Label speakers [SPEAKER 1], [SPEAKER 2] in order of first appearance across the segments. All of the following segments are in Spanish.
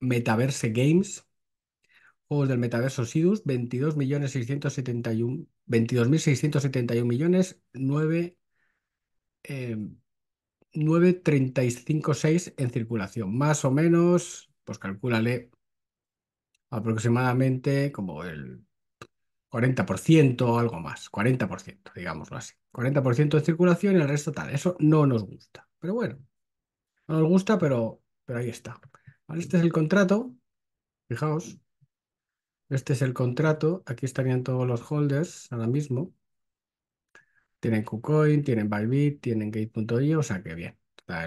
[SPEAKER 1] Metaverse Games, juegos del metaverso Sidus, 22.671 millones, 9, em, en circulación. Más o menos, pues calcúlale aproximadamente como el 40% o algo más, 40%, digámoslo así. 40% de circulación y el resto tal. Eso no nos gusta. Pero bueno, no nos gusta, pero, pero ahí está. Este es el contrato, fijaos. Este es el contrato, aquí estarían todos los holders ahora mismo. Tienen KuCoin, tienen Bybit, tienen Gate.io, o sea que bien.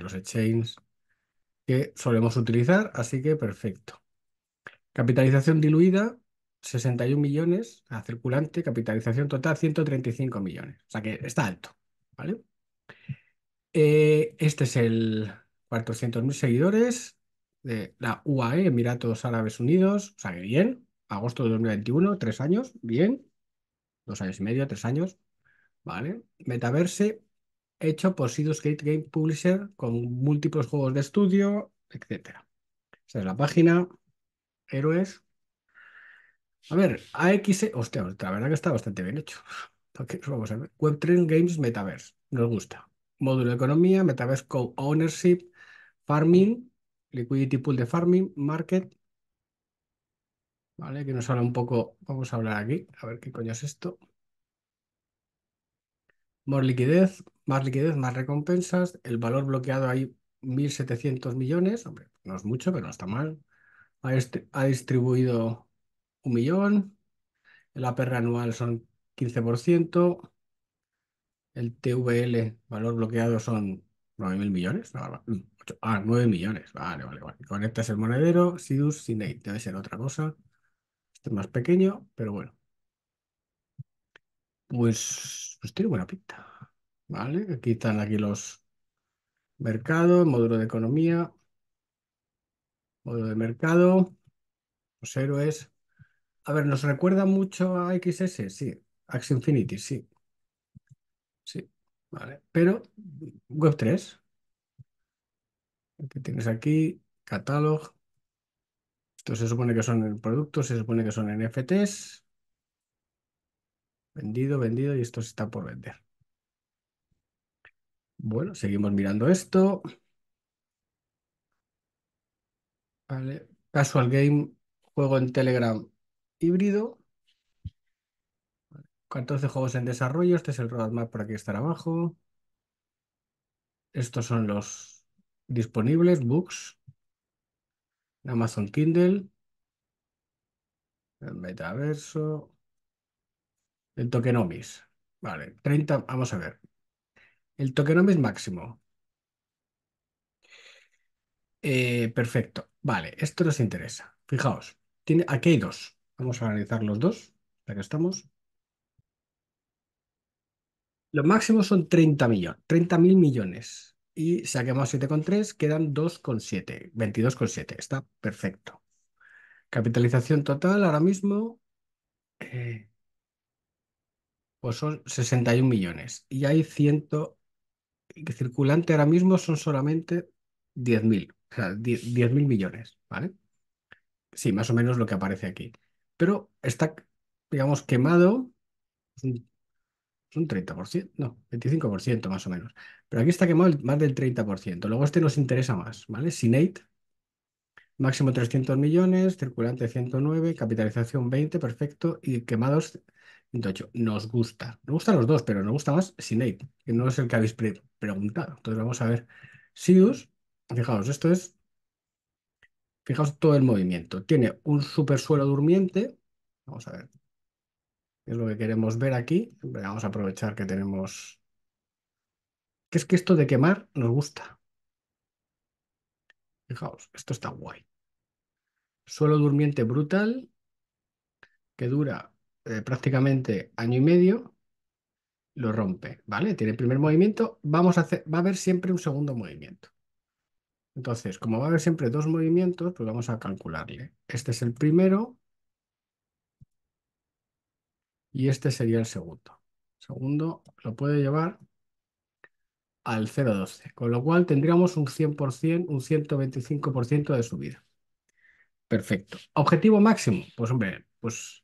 [SPEAKER 1] los exchanges que solemos utilizar, así que perfecto. Capitalización diluida, 61 millones a circulante, capitalización total 135 millones. O sea que está alto, ¿vale? Eh, este es el 400.000 seguidores, de la UAE, Emiratos Árabes Unidos, sale bien, agosto de 2021, tres años, bien, dos años y medio, tres años, ¿vale? Metaverse hecho por Sidus Gate Game Publisher con múltiples juegos de estudio, etcétera. esa es la página, héroes. A ver, AX, e, hostia, la verdad que está bastante bien hecho. Vamos a web Games Metaverse, nos gusta. Módulo de economía, Metaverse Co-Ownership, Farming, liquidity pool de farming, market, ¿vale? Que nos habla un poco, vamos a hablar aquí, a ver qué coño es esto. Más liquidez, más liquidez, más recompensas, el valor bloqueado hay 1.700 millones, hombre, no es mucho, pero no está mal. Ha, distribuido un millón, el APR anual son 15%, el TVL, valor bloqueado, son 9.000 millones, ah, 9 millones. Vale, vale, vale. Conectas este el monedero, Sidus, Sinate. Debe ser otra cosa. Este es más pequeño, pero bueno. Pues, pues tiene buena pinta. Vale, aquí están aquí los mercados, módulo de economía, módulo de mercado, los héroes. A ver, ¿nos recuerda mucho a XS? Sí, Axe Infinity, sí. Sí, vale. Pero Web3, que tienes aquí, catálogo. Esto se supone que son productos, se supone que son NFTs. Vendido, vendido y esto se está por vender. Bueno, seguimos mirando esto. Casual Game, juego en Telegram híbrido. 14 juegos en desarrollo. Este es el roadmap por aquí estar abajo. Estos son los disponibles, books, Amazon Kindle, el metaverso, el tokenomics. Vale, 30, vamos a ver. El tokenomics máximo. Eh, perfecto. Vale, esto nos interesa. Fijaos, tiene, aquí hay dos. Vamos a analizar los dos, ya estamos. Los máximos son 30 millones, 30 mil millones y saquemos 7,3, quedan 2,7, 22,7, está perfecto. Capitalización total ahora mismo, eh, pues son 61 millones y hay 100, circulante ahora mismo son solamente 10.000, o sea, 10.000 millones, ¿vale? Sí, más o menos lo que aparece aquí. Pero está, digamos, quemado, un 30%, no, 25% más o menos. Pero aquí está quemado más del 30%. Luego este nos interesa más, ¿vale? Sinate, máximo 300 millones, circulante 109, capitalización 20, perfecto, y quemados 108. Nos gusta. Nos gustan los dos, pero nos gusta más Sinate, que no es el que habéis preguntado. Entonces vamos a ver Sius. Fijaos, esto es, fijaos todo el movimiento. Tiene un supersuelo durmiente, vamos a ver, es lo que queremos ver aquí. Vamos a aprovechar que tenemos... Que es que esto de quemar nos gusta. Fijaos, esto está guay. Suelo durmiente brutal, que dura eh, prácticamente año y medio, lo rompe, ¿vale? Tiene el primer movimiento, vamos a hacer, va a haber siempre un segundo movimiento. Entonces, como va a haber siempre dos movimientos, pues vamos a calcularle. Este es el primero, y este sería el segundo. Segundo lo puede llevar al 0,12, con lo cual tendríamos un 100%, un 125% de subida. Perfecto. Objetivo máximo, pues hombre, pues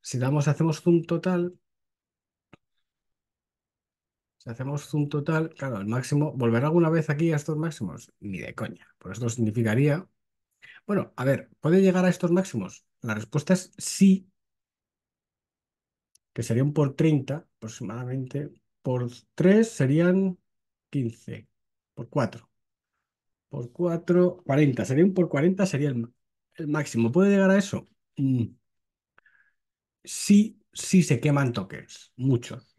[SPEAKER 1] si damos, hacemos zoom total, si hacemos zoom total, claro, el máximo, ¿volverá alguna vez aquí a estos máximos? Ni de coña. Por esto significaría, bueno, a ver, ¿puede llegar a estos máximos? La respuesta es sí, que serían por 30 aproximadamente, por 3 serían 15, por 4. Por 4, 40, serían por 40 sería el, máximo. ¿Puede llegar a eso? Mm. Sí, sí se queman tokens, muchos.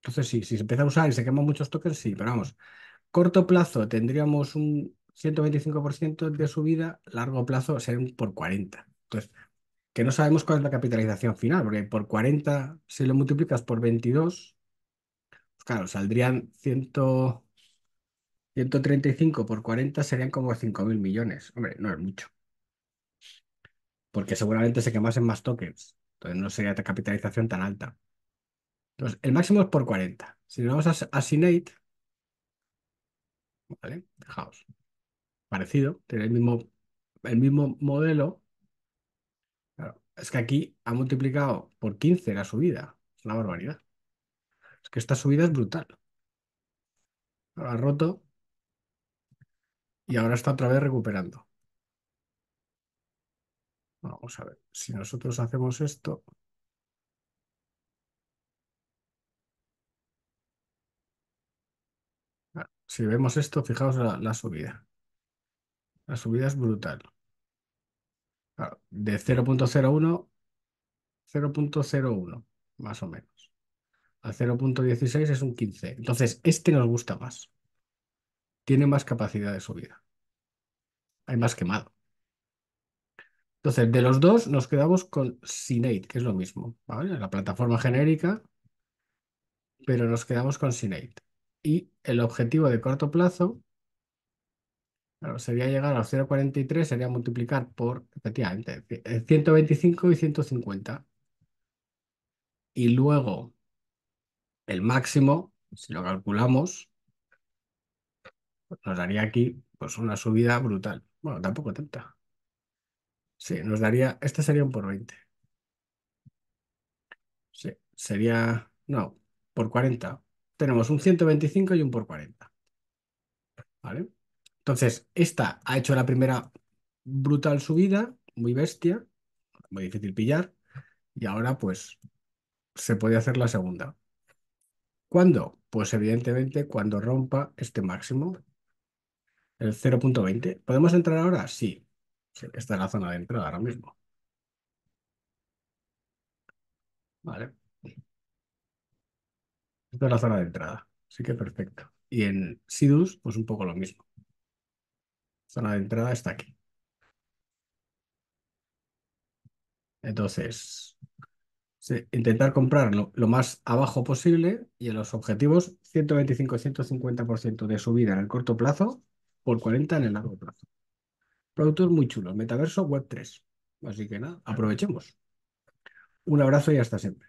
[SPEAKER 1] Entonces sí, si se empieza a usar y se queman muchos tokens, sí, pero vamos, corto plazo tendríamos un 125% de subida, largo plazo sería un por 40. Entonces, no sabemos cuál es la capitalización final, porque por 40, si lo multiplicas por 22, pues claro, saldrían 100, 135 por 40 serían como 5.000 millones. Hombre, no es mucho. Porque seguramente se quemasen más tokens. Entonces no sería la capitalización tan alta. Entonces, el máximo es por 40. Si nos vamos a Sinead ¿vale? Fijaos. Parecido, tiene el mismo, el mismo modelo, es que aquí ha multiplicado por 15 la subida. Es una barbaridad. Es que esta subida es brutal. Ahora ha roto y ahora está otra vez recuperando. Vamos a ver, si nosotros hacemos esto... Si vemos esto, fijaos la, la subida. La subida es brutal. Ah, de 0.01, 0.01, más o menos. A 0.16 es un 15. Entonces, este nos gusta más. Tiene más capacidad de subida. Hay más quemado. Entonces, de los dos nos quedamos con Sinead, que es lo mismo, ¿vale? La plataforma genérica, pero nos quedamos con Sinead. Y el objetivo de corto plazo sería llegar a 0,43, sería multiplicar por, efectivamente, 125 eh, y 150. Y luego, el máximo, si lo calculamos, nos daría aquí pues una subida brutal. Bueno, tampoco tanta. Sí, nos daría, este sería un por 20. Sí, sería, no, por 40. Tenemos un 125 y un por 40. ¿Vale? Entonces, esta ha hecho la primera brutal subida, muy bestia, muy difícil pillar, y ahora pues se puede hacer la segunda. ¿Cuándo? Pues evidentemente cuando rompa este máximo, el 0.20. ¿Podemos entrar ahora? Sí. Esta es la zona de entrada ahora mismo. Vale. Esta es la zona de entrada. Así que perfecto. Y en SIDUS, pues un poco lo mismo. Zona de entrada está aquí. Entonces, intentar comprar lo, lo, más abajo posible y en los objetivos 125-150% de subida en el corto plazo por 40 en el largo plazo. Productos muy chulos, Metaverso Web 3. Así que nada, aprovechemos. Un abrazo y hasta siempre.